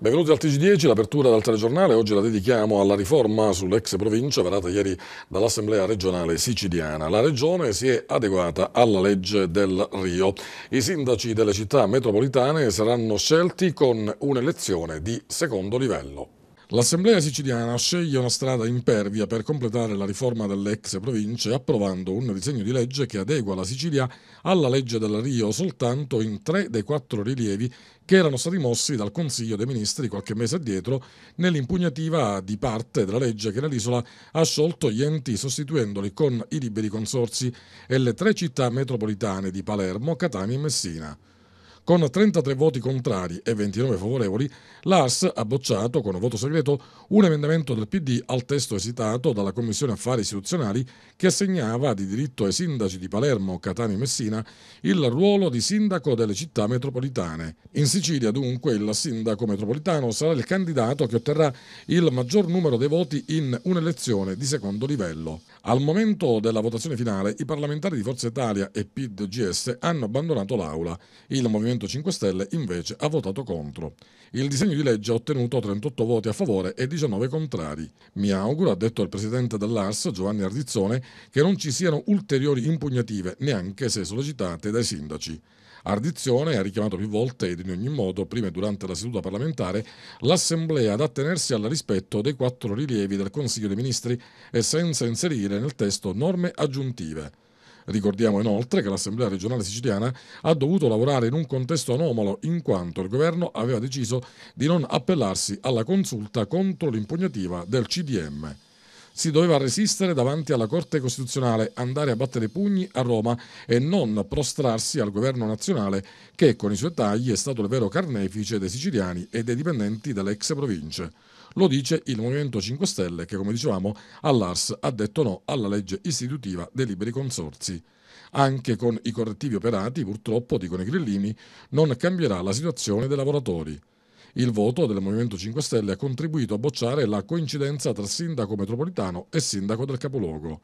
Benvenuti al TG10, l'apertura del telegiornale, oggi la dedichiamo alla riforma sull'ex provincia varata ieri dall'Assemblea regionale siciliana. La regione si è adeguata alla legge del Rio. I sindaci delle città metropolitane saranno scelti con un'elezione di secondo livello. L'Assemblea siciliana sceglie una strada impervia per completare la riforma delle ex province approvando un disegno di legge che adegua la Sicilia alla legge della Rio soltanto in tre dei quattro rilievi che erano stati mossi dal Consiglio dei Ministri qualche mese addietro nell'impugnativa di parte della legge che nell'isola ha sciolto gli enti sostituendoli con i liberi consorsi e le tre città metropolitane di Palermo, Catania e Messina. Con 33 voti contrari e 29 favorevoli, l'ARS ha bocciato con voto segreto un emendamento del PD al testo esitato dalla Commissione Affari Istituzionali che assegnava di diritto ai sindaci di Palermo, Catania e Messina il ruolo di sindaco delle città metropolitane. In Sicilia, dunque, il sindaco metropolitano sarà il candidato che otterrà il maggior numero dei voti in un'elezione di secondo livello. Al momento della votazione finale, i parlamentari di Forza Italia e PID-GS hanno abbandonato l'aula. Il Movimento Movimento 5 Stelle invece ha votato contro. Il disegno di legge ha ottenuto 38 voti a favore e 19 contrari. Mi auguro, ha detto il presidente dell'ARS Giovanni Ardizzone, che non ci siano ulteriori impugnative neanche se sollecitate dai sindaci. Ardizione ha richiamato più volte ed in ogni modo, prima e durante la seduta parlamentare, l'Assemblea ad attenersi al rispetto dei quattro rilievi del Consiglio dei Ministri e senza inserire nel testo norme aggiuntive. Ricordiamo inoltre che l'Assemblea regionale siciliana ha dovuto lavorare in un contesto anomalo in quanto il governo aveva deciso di non appellarsi alla consulta contro l'impugnativa del CDM si doveva resistere davanti alla Corte Costituzionale, andare a battere pugni a Roma e non prostrarsi al governo nazionale che con i suoi tagli è stato il vero carnefice dei siciliani e dei dipendenti delle ex province. Lo dice il Movimento 5 Stelle che, come dicevamo, all'ARS ha detto no alla legge istitutiva dei liberi consorzi. Anche con i correttivi operati, purtroppo, dicono i grillini, non cambierà la situazione dei lavoratori. Il voto del Movimento 5 Stelle ha contribuito a bocciare la coincidenza tra sindaco metropolitano e sindaco del capoluogo.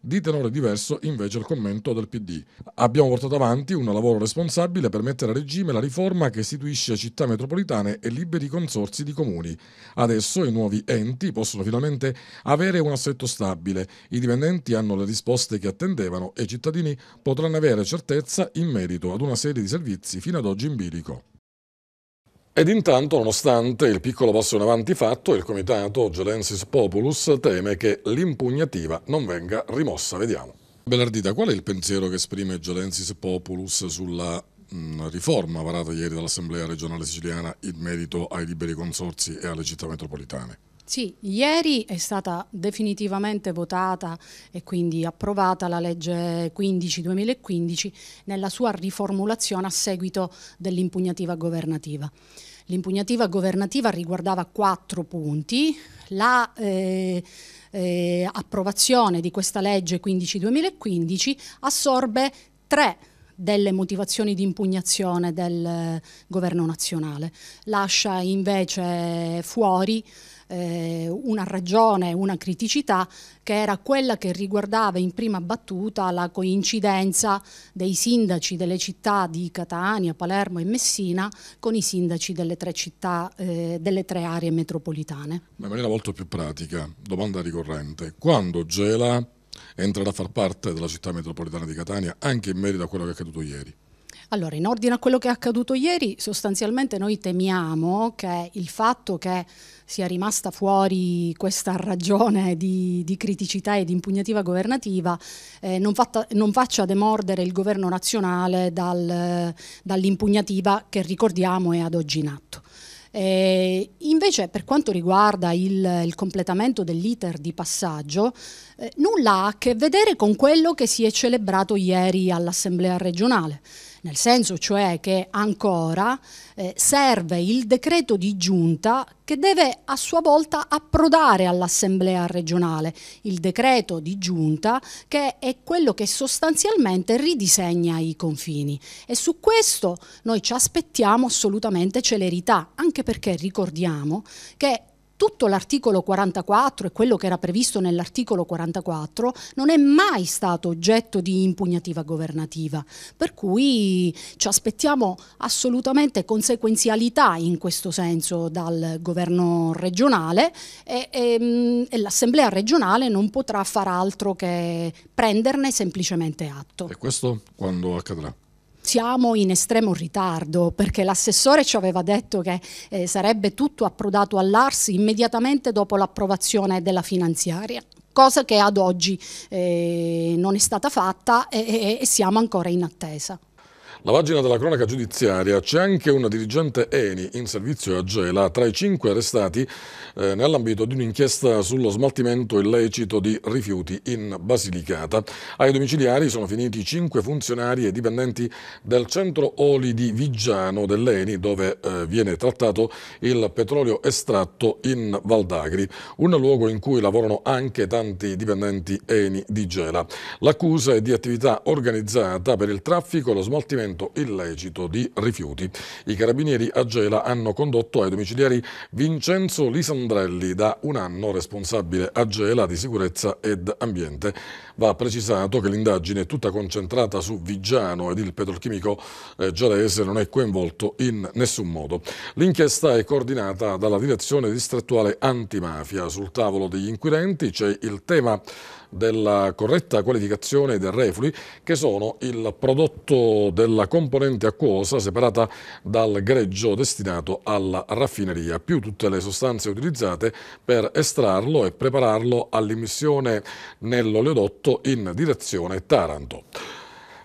Di tenore diverso invece il commento del PD. Abbiamo portato avanti un lavoro responsabile per mettere a regime la riforma che istituisce città metropolitane e liberi consorsi di comuni. Adesso i nuovi enti possono finalmente avere un assetto stabile, i dipendenti hanno le risposte che attendevano e i cittadini potranno avere certezza in merito ad una serie di servizi fino ad oggi in bilico. Ed intanto, nonostante il piccolo passo in avanti fatto, il comitato Gelensis Populus teme che l'impugnativa non venga rimossa. Vediamo. Bellardita, qual è il pensiero che esprime Gelensis Populus sulla mh, mm, riforma varata ieri dall'Assemblea regionale siciliana in merito ai liberi consorsi e alle città metropolitane? Sì, ieri è stata definitivamente votata e quindi approvata la legge 15-2015 nella sua riformulazione a seguito dell'impugnativa governativa. L'impugnativa governativa riguardava quattro punti, la eh, eh, approvazione di questa legge 15-2015 assorbe tre delle motivazioni di impugnazione del eh, governo nazionale, lascia invece fuori eh, una ragione, una criticità che era quella che riguardava in prima battuta la coincidenza dei sindaci delle città di Catania, Palermo e Messina con i sindaci delle tre città, eh, delle tre aree metropolitane. Ma in maniera molto più pratica, domanda ricorrente, quando Gela entrerà a far parte della città metropolitana di Catania anche in merito a quello che è accaduto ieri? Allora, in ordine a quello che è accaduto ieri, sostanzialmente noi temiamo che il fatto che sia rimasta fuori questa ragione di, di criticità e di impugnativa governativa eh, non, fatta, non, faccia demordere il governo nazionale dal, dall'impugnativa che ricordiamo è ad oggi in atto. Eh, invece per quanto riguarda il, il completamento dell'iter di passaggio, eh, nulla ha a che vedere con quello che si è celebrato ieri all'Assemblea regionale nel senso cioè che ancora eh, serve il decreto di giunta che deve a sua volta approdare all'Assemblea regionale, il decreto di giunta che è quello che sostanzialmente ridisegna i confini e su questo noi ci aspettiamo assolutamente celerità, anche perché ricordiamo che tutto l'articolo 44 e quello che era previsto nell'articolo 44 non è mai stato oggetto di impugnativa governativa, per cui ci aspettiamo assolutamente conseguenzialità in questo senso dal governo regionale e, e, ehm, e l'assemblea regionale non potrà far altro che prenderne semplicemente atto. E questo quando accadrà? siamo in estremo ritardo perché l'assessore ci aveva detto che eh, sarebbe tutto approdato all'Arsi immediatamente dopo l'approvazione della finanziaria cosa che ad oggi eh, non è stata fatta e, e siamo ancora in attesa. La pagina della cronaca giudiziaria c'è anche una dirigente Eni in servizio a Gela tra i cinque arrestati eh, nell'ambito di un'inchiesta sullo smaltimento illecito di rifiuti in Basilicata. Ai domiciliari sono finiti cinque funzionari e dipendenti del centro Oli di Vigiano dell'Eni dove eh, viene trattato il petrolio estratto in Valdagri, un luogo in cui lavorano anche tanti dipendenti Eni di Gela. L'accusa è di attività organizzata per il traffico e lo smaltimento smaltimento illecito di rifiuti. I carabinieri a Gela hanno condotto ai domiciliari Vincenzo Lisandrelli, da un anno responsabile a Gela di sicurezza ed ambiente Va precisato che l'indagine è tutta concentrata su Vigiano ed il petrolchimico eh, Gialese non è coinvolto in nessun modo. L'inchiesta è coordinata dalla direzione distrettuale antimafia. Sul tavolo degli inquirenti c'è il tema della corretta qualificazione dei reflui che sono il prodotto della componente acquosa separata dal greggio destinato alla raffineria più tutte le sostanze utilizzate per estrarlo e prepararlo all'immissione nell'oleodotto tutto in direzione Taranto.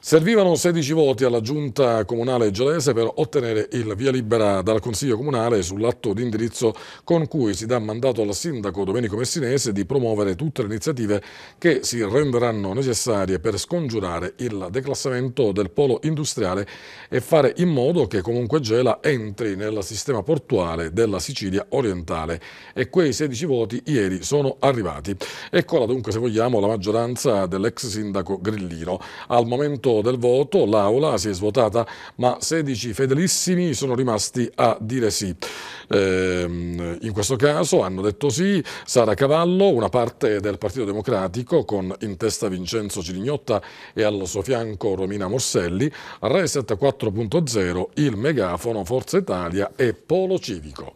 Servivano 16 voti alla giunta comunale gelese per ottenere il via libera dal Consiglio Comunale sull'atto di indirizzo con cui si dà mandato al sindaco Domenico Messinese di promuovere tutte le iniziative che si renderanno necessarie per scongiurare il declassamento del polo industriale e fare in modo che comunque Gela entri nel sistema portuale della Sicilia orientale e quei 16 voti ieri sono arrivati. Eccola dunque se vogliamo la maggioranza dell'ex sindaco Grillino. Al momento del voto, l'aula si è svuotata, ma 16 fedelissimi sono rimasti a dire sì. Ehm, in questo caso hanno detto sì Sara Cavallo, una parte del Partito Democratico con in testa Vincenzo Cirignotta e al suo fianco Romina Morselli, Reset 4.0, il megafono Forza Italia e Polo Civico.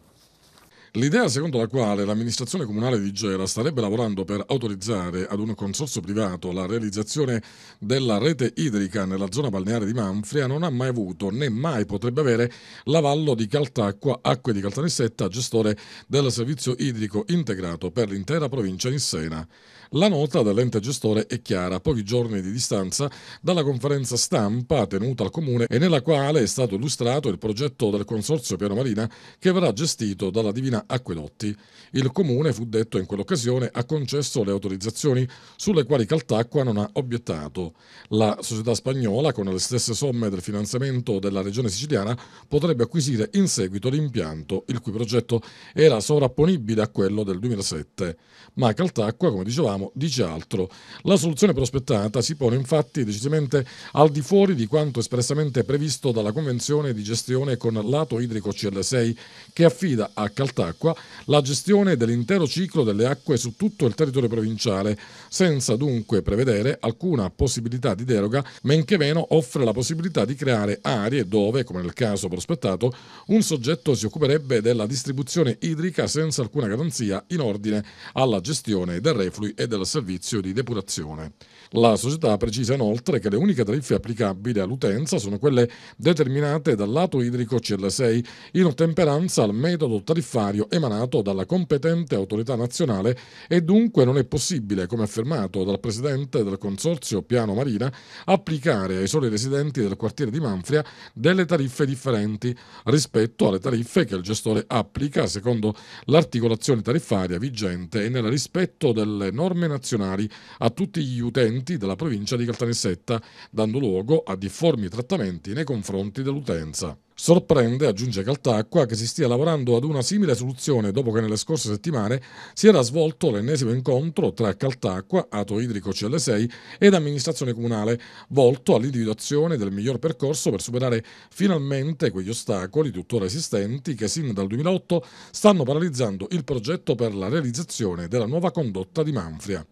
L'idea secondo la quale l'amministrazione comunale di Gera starebbe lavorando per autorizzare ad un consorzio privato la realizzazione della rete idrica nella zona balneare di Manfria non ha mai avuto né mai potrebbe avere l'avallo di Caltacqua, Acque di Caltanissetta, gestore del servizio idrico integrato per l'intera provincia di Sena. La nota dell'ente gestore è chiara, a pochi giorni di distanza dalla conferenza stampa tenuta al Comune e nella quale è stato illustrato il progetto del Consorzio Piano Marina che verrà gestito dalla Divina Acquedotti. Il Comune, fu detto in quell'occasione, ha concesso le autorizzazioni sulle quali Caltacqua non ha obiettato. La società spagnola, con le stesse somme del finanziamento della regione siciliana, potrebbe acquisire in seguito l'impianto, il cui progetto era sovrapponibile a quello del 2007. Ma Caltacqua, come dicevamo, parliamo di altro. La soluzione prospettata si pone infatti decisamente al di fuori di quanto espressamente previsto dalla Convenzione di gestione con lato idrico CL6 che affida a Caltacqua la gestione dell'intero ciclo delle acque su tutto il territorio provinciale, senza dunque prevedere alcuna possibilità di deroga, men che meno offre la possibilità di creare aree dove, come nel caso prospettato, un soggetto si occuperebbe della distribuzione idrica senza alcuna garanzia in ordine alla gestione del reflui e del servizio di depurazione. La società precisa inoltre che le uniche tariffe applicabili all'utenza sono quelle determinate dal lato idrico CL6 in ottemperanza al metodo tariffario emanato dalla competente autorità nazionale e dunque non è possibile, come affermato dal presidente del Consorzio Piano Marina, applicare ai soli residenti del quartiere di Manfria delle tariffe differenti rispetto alle tariffe che il gestore applica secondo l'articolazione tariffaria vigente e nel rispetto delle norme norme nazionali a tutti gli utenti della provincia di Caltanissetta, dando luogo a difformi trattamenti nei confronti dell'utenza. Sorprende, aggiunge Caltacqua, che si stia lavorando ad una simile soluzione dopo che nelle scorse settimane si era svolto l'ennesimo incontro tra Caltacqua, Ato Idrico CL6 ed amministrazione comunale, volto all'individuazione del miglior percorso per superare finalmente quegli ostacoli tuttora esistenti che sin dal 2008 stanno paralizzando il progetto per la realizzazione della nuova condotta di Manfria.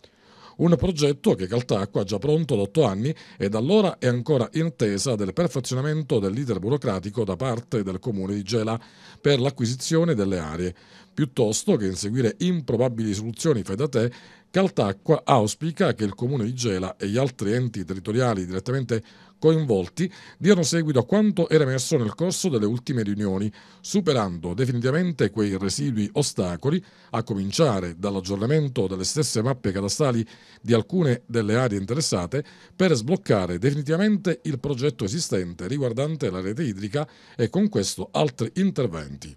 Un progetto che Caltacqua ha già pronto da otto anni e da allora è ancora in attesa del perfezionamento dell'iter burocratico da parte del comune di Gela per l'acquisizione delle aree. Piuttosto che inseguire improbabili soluzioni fai da te, Caltacqua auspica che il comune di Gela e gli altri enti territoriali direttamente coinvolti diano seguito a quanto era emerso nel corso delle ultime riunioni, superando definitivamente quei residui ostacoli, a cominciare dall'aggiornamento delle stesse mappe catastali di alcune delle aree interessate, per sbloccare definitivamente il progetto esistente riguardante la rete idrica e con questo altri interventi.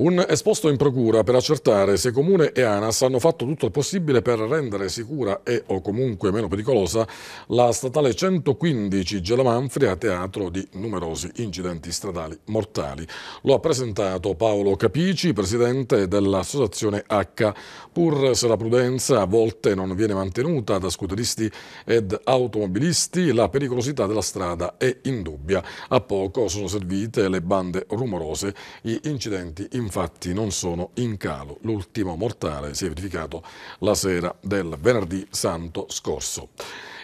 Un esposto in procura per accertare se Comune e ANAS hanno fatto tutto il possibile per rendere sicura e o comunque meno pericolosa la statale 115 Gelamanfri a teatro di numerosi incidenti stradali mortali. Lo ha presentato Paolo Capici, presidente dell'associazione H. Pur se la prudenza a volte non viene mantenuta da scooteristi ed automobilisti, la pericolosità della strada è indubbia. A poco sono servite le bande rumorose, gli incidenti in infatti non sono in calo. L'ultimo mortale si è verificato la sera del venerdì santo scorso.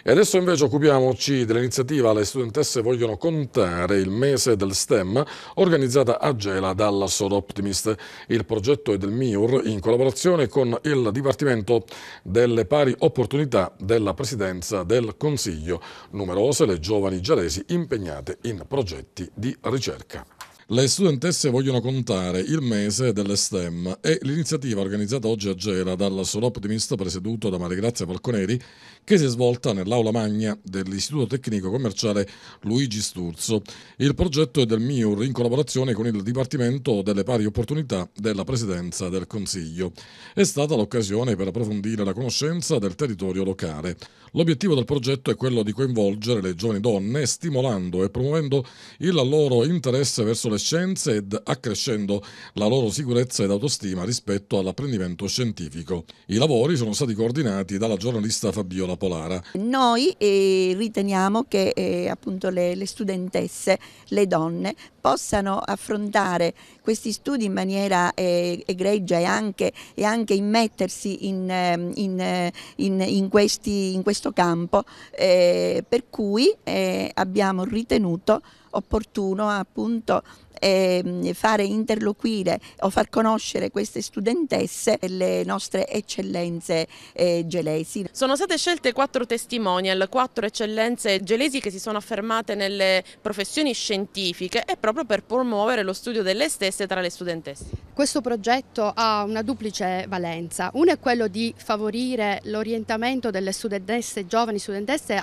E adesso invece occupiamoci dell'iniziativa Le studentesse vogliono contare il mese del STEM organizzata a Gela dalla Sodoptimist. Il progetto è del MIUR in collaborazione con il Dipartimento delle Pari Opportunità della Presidenza del Consiglio. Numerose le giovani gelesi impegnate in progetti di ricerca. Le studentesse vogliono contare il mese delle STEM e l'iniziativa organizzata oggi a Gera dal Solop di Misto presieduto da Maria Grazia Falconeri che si è svolta nell'aula magna dell'Istituto Tecnico Commerciale Luigi Sturzo. Il progetto è del MIUR in collaborazione con il Dipartimento delle Pari Opportunità della Presidenza del Consiglio. È stata l'occasione per approfondire la conoscenza del territorio locale. L'obiettivo del progetto è quello di coinvolgere le giovani donne, stimolando e promuovendo il loro interesse verso le scienze ed accrescendo la loro sicurezza ed autostima rispetto all'apprendimento scientifico. I lavori sono stati coordinati dalla giornalista Fabiola la Polara. Noi eh, riteniamo che eh, appunto le, le studentesse, le donne, possano affrontare questi studi in maniera eh, egregia e anche, e anche immettersi in, ehm, in, in, questi, in, questo campo, eh, per cui eh, abbiamo ritenuto opportuno appunto e ehm, fare interloquire o far conoscere queste studentesse le nostre eccellenze eh, gelesi. Sono state scelte quattro testimonial, quattro eccellenze gelesi che si sono affermate nelle professioni scientifiche e proprio per promuovere lo studio delle stesse tra le studentesse. Questo progetto ha una duplice valenza, uno è quello di favorire l'orientamento delle studentesse, giovani studentesse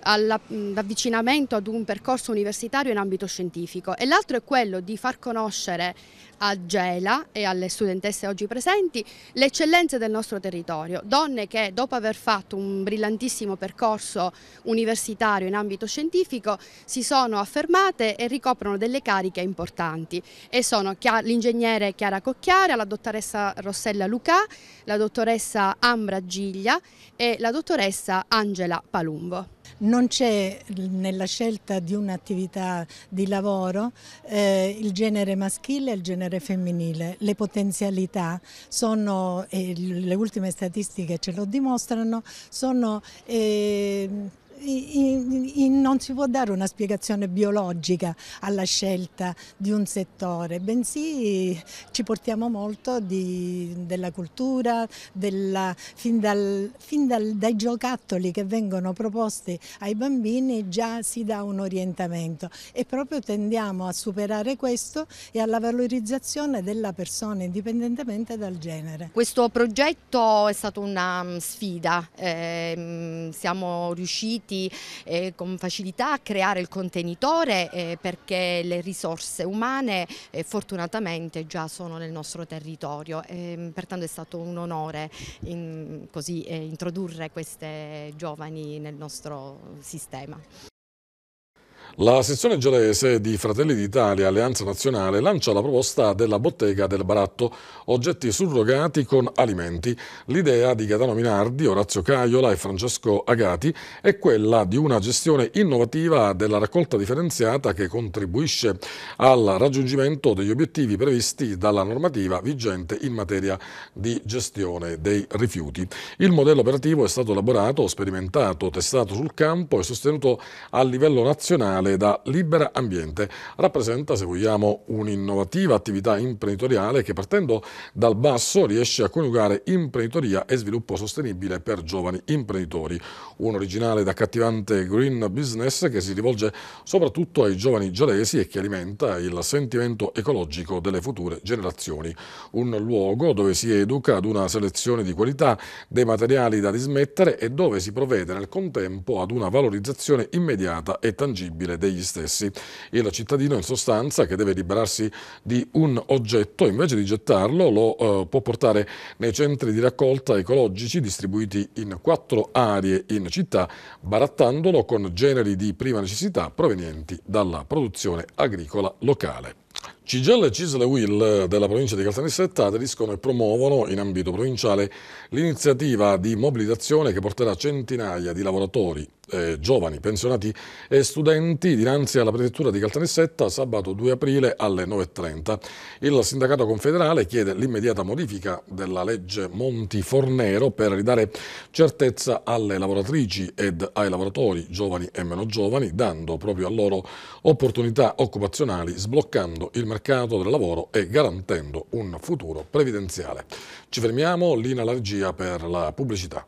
all'avvicinamento alla, ad un percorso universitario in ambito scientifico e l'altro nostro è quello di far conoscere a Gela e alle studentesse oggi presenti le eccellenze del nostro territorio, donne che dopo aver fatto un brillantissimo percorso universitario in ambito scientifico si sono affermate e ricoprono delle cariche importanti e sono l'ingegnere Chiara Cocchiara, la dottoressa Rossella Lucà, la dottoressa Ambra Giglia e la dottoressa Angela Palumbo. Non c'è nella scelta di un'attività di lavoro eh, il genere maschile e il genere genere femminile, le potenzialità sono, le ultime statistiche ce lo dimostrano, sono... Eh, in, in, non si può dare una spiegazione biologica alla scelta di un settore, bensì ci portiamo molto di, della cultura, della, fin, dal, fin dal, dai giocattoli che vengono proposti ai bambini già si dà un orientamento e proprio tendiamo a superare questo e alla valorizzazione della persona indipendentemente dal genere. Questo progetto è stata una mm, sfida, eh, siamo riusciti avanti eh, con facilità a creare il contenitore eh, perché le risorse umane eh, fortunatamente già sono nel nostro territorio, ehm, pertanto è stato un onore in, così, eh, introdurre queste giovani nel nostro sistema. La sezione gelese di Fratelli d'Italia Alleanza Nazionale lancia la proposta della bottega del baratto, oggetti surrogati con alimenti. L'idea di Gaetano Minardi, Orazio Caiola e Francesco Agati è quella di una gestione innovativa della raccolta differenziata che contribuisce al raggiungimento degli obiettivi previsti dalla normativa vigente in materia di gestione dei rifiuti. Il modello operativo è stato elaborato, sperimentato, testato sul campo e sostenuto a livello nazionale Natale da Libera Ambiente rappresenta, se vogliamo, un'innovativa attività imprenditoriale che partendo dal basso riesce a coniugare imprenditoria e sviluppo sostenibile per giovani imprenditori. Un originale ed accattivante green business che si rivolge soprattutto ai giovani gialesi e che alimenta il sentimento ecologico delle future generazioni. Un luogo dove si educa ad una selezione di qualità dei materiali da dismettere e dove si provvede nel contempo ad una valorizzazione immediata e tangibile degli stessi Il cittadino, in sostanza che deve liberarsi di un oggetto invece di gettarlo lo eh, può portare nei centri di raccolta ecologici distribuiti in quattro aree in città barattandolo con generi di prima necessità provenienti dalla produzione agricola locale. Cigella e Cisle Will della provincia di Caltanissetta aderiscono e promuovono in ambito provinciale l'iniziativa di mobilitazione che porterà centinaia di lavoratori, eh, giovani, pensionati e studenti dinanzi alla prefettura di Caltanissetta sabato 2 aprile alle 9.30. Il sindacato confederale chiede l'immediata modifica della legge Monti Fornero per ridare certezza alle lavoratrici ed ai lavoratori, giovani e meno giovani, dando proprio a loro opportunità occupazionali, sbloccando il mercato mercato del lavoro e garantendo un futuro previdenziale. Ci fermiamo, Lina Largia per la pubblicità.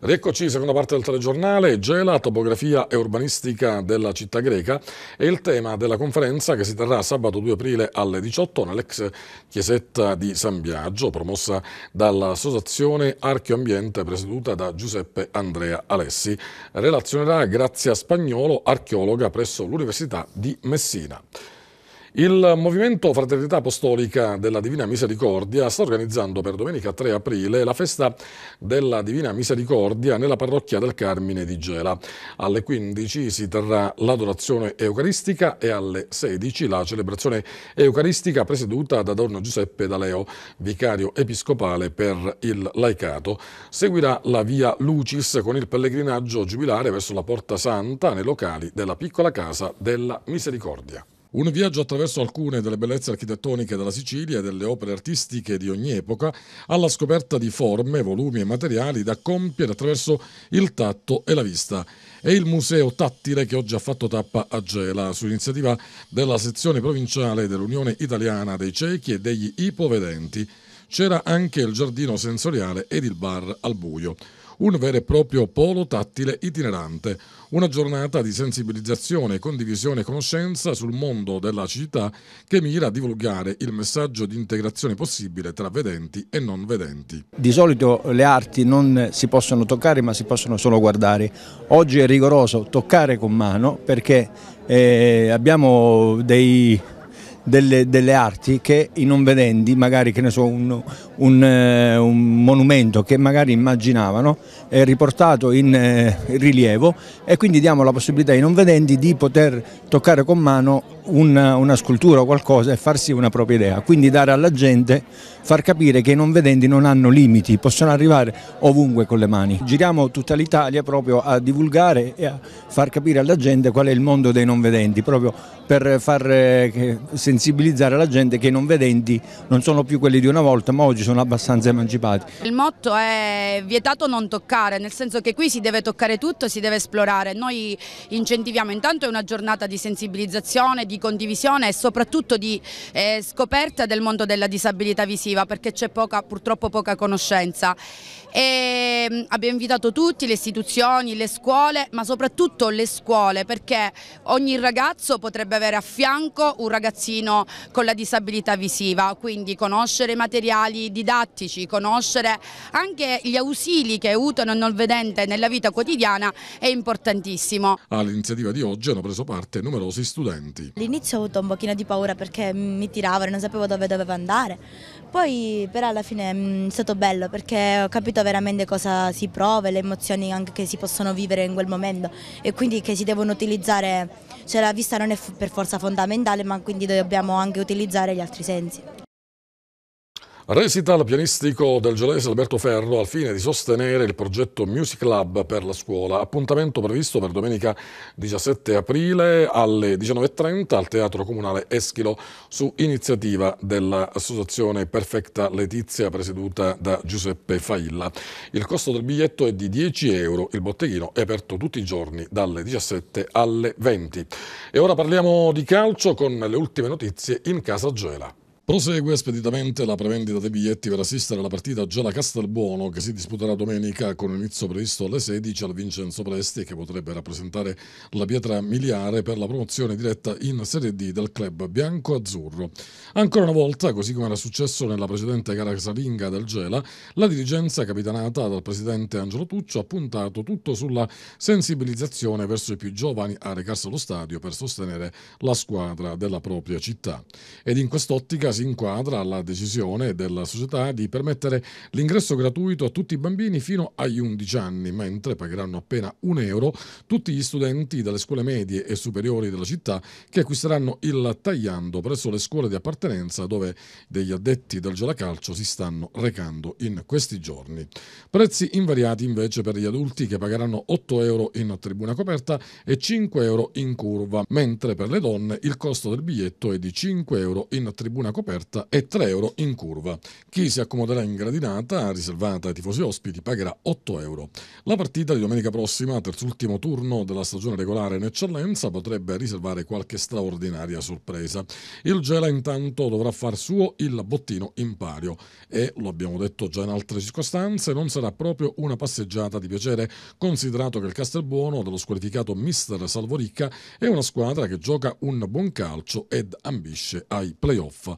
Rieccoci, seconda parte del telegiornale, Gela, topografia e urbanistica della città greca è il tema della conferenza che si terrà sabato 2 aprile alle 18 nell'ex chiesetta di San Biagio, promossa dall'associazione Archeoambiente presieduta da Giuseppe Andrea Alessi. Relazionerà Grazia Spagnolo, archeologa presso l'Università di Messina. Il movimento Fraternità Apostolica della Divina Misericordia sta organizzando per domenica 3 aprile la festa della Divina Misericordia nella parrocchia del Carmine di Gela. Alle 15 si terrà l'adorazione eucaristica e alle 16 la celebrazione eucaristica presieduta da Don Giuseppe D'Aleo, vicario episcopale per il laicato. Seguirà la via Lucis con il pellegrinaggio giubilare verso la Porta Santa nei locali della piccola casa della Misericordia. Un viaggio attraverso alcune delle bellezze architettoniche della Sicilia e delle opere artistiche di ogni epoca alla scoperta di forme, volumi e materiali da compiere attraverso il tatto e la vista. È il museo tattile che oggi ha fatto tappa a Gela su iniziativa della sezione provinciale dell'Unione Italiana dei Ciechi e degli Ipovedenti. C'era anche il giardino sensoriale ed il bar al buio un vero e proprio polo tattile itinerante, una giornata di sensibilizzazione, condivisione e conoscenza sul mondo della città che mira a divulgare il messaggio di integrazione possibile tra vedenti e non vedenti. Di solito le arti non si possono toccare ma si possono solo guardare. Oggi è rigoroso toccare con mano perché eh, abbiamo dei delle, delle, arti che i non vedenti, magari che ne so, un, un, eh, un monumento che magari immaginavano eh, riportato in eh, rilievo e quindi diamo la possibilità ai non vedenti di poter toccare con mano una, una scultura o qualcosa e farsi una propria idea, quindi dare alla gente, far capire che i non vedenti non hanno limiti, possono arrivare ovunque con le mani. Giriamo tutta l'Italia proprio a divulgare e a far capire alla gente qual è il mondo dei non vedenti, proprio per far eh, sensibilizzare la gente che i non vedenti non sono più quelli di una volta ma oggi sono abbastanza emancipati. Il motto è vietato non toccare toccare, nel senso che qui si deve toccare tutto, si deve esplorare. Noi incentiviamo intanto una giornata di sensibilizzazione, di condivisione e soprattutto di eh, scoperta del mondo della disabilità visiva perché c'è purtroppo poca conoscenza. E ehm, abbiamo invitato tutti, le istituzioni, le scuole, ma soprattutto le scuole perché ogni ragazzo potrebbe avere a fianco un ragazzino con la disabilità visiva, quindi conoscere i materiali didattici, conoscere anche gli ausili che aiutano il non vedente nella vita quotidiana è importantissimo. All'iniziativa ah, di oggi hanno preso parte numerosi studenti. All'inizio ho avuto un pochino di paura perché mi tiravano, non sapevo dove dovevo andare, poi però alla fine mm, è stato bello perché ho capito veramente cosa si prova e le emozioni anche che si possono vivere in quel momento e quindi che si devono utilizzare, cioè la vista non è per forza fondamentale ma quindi dobbiamo anche utilizzare gli altri sensi. Recital pianistico del gelese Alberto Ferro al fine di sostenere il progetto Music Lab per la scuola. Appuntamento previsto per domenica 17 aprile alle 19.30 al Teatro Comunale Eschilo su iniziativa dell'associazione Perfetta Letizia presieduta da Giuseppe Failla. Il costo del biglietto è di 10 euro. Il botteghino è aperto tutti i giorni dalle 17 alle 20. E ora parliamo di calcio con le ultime notizie in casa Gela. Prosegue speditamente la prevendita dei biglietti per assistere alla partita Gela Castelbuono che si disputerà domenica con inizio previsto alle 16 al Vincenzo Presti che potrebbe rappresentare la pietra miliare per la promozione diretta in Serie D del club bianco-azzurro. Ancora una volta, così come era successo nella precedente gara casalinga del Gela, la dirigenza capitanata dal presidente Angelo Tuccio ha puntato tutto sulla sensibilizzazione verso i più giovani a recarsi allo stadio per sostenere la squadra della propria città. Ed in quest'ottica si inquadra la decisione della società di permettere l'ingresso gratuito a tutti i bambini fino agli 11 anni, mentre pagheranno appena un euro tutti gli studenti delle scuole medie e superiori della città che acquisteranno il tagliando presso le scuole di appartenenza dove degli addetti del gelacalcio si stanno recando in questi giorni. Prezzi invariati invece per gli adulti che pagheranno 8 euro in tribuna coperta e 5 euro in curva, mentre per le donne il costo del biglietto è di 5 euro in tribuna coperta coperta e 3 euro in curva. Chi si accomoderà in gradinata, riservata ai tifosi ospiti, pagherà 8 euro. La partita di domenica prossima, terzultimo turno della stagione regolare in eccellenza, potrebbe riservare qualche straordinaria sorpresa. Il Gela intanto dovrà far suo il bottino in pario e, lo abbiamo detto già in altre circostanze, non sarà proprio una passeggiata di piacere, considerato che il Castelbuono dello squalificato mister Salvoricca è una squadra che gioca un buon calcio ed ambisce ai playoff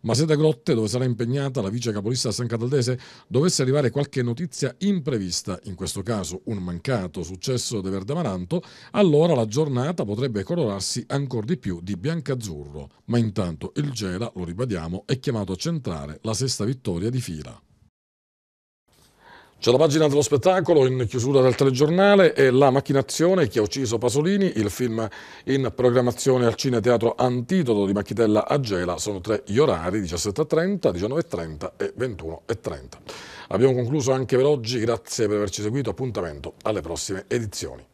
ma se da Grotte, dove sarà impegnata la vice capolista San Cataldese, dovesse arrivare qualche notizia imprevista, in questo caso un mancato successo de Verdamaranto, allora la giornata potrebbe colorarsi ancora di più di biancazzurro. Ma intanto il Gela, lo ribadiamo, è chiamato a centrare la sesta vittoria di fila. C'è la pagina dello spettacolo in chiusura del telegiornale e la macchinazione che ha ucciso Pasolini, il film in programmazione al Cineteatro Antidoto di Macchitella a Gela, sono tre gli orari 17.30, 19.30 e 21.30. Abbiamo concluso anche per oggi, grazie per averci seguito, appuntamento alle prossime edizioni.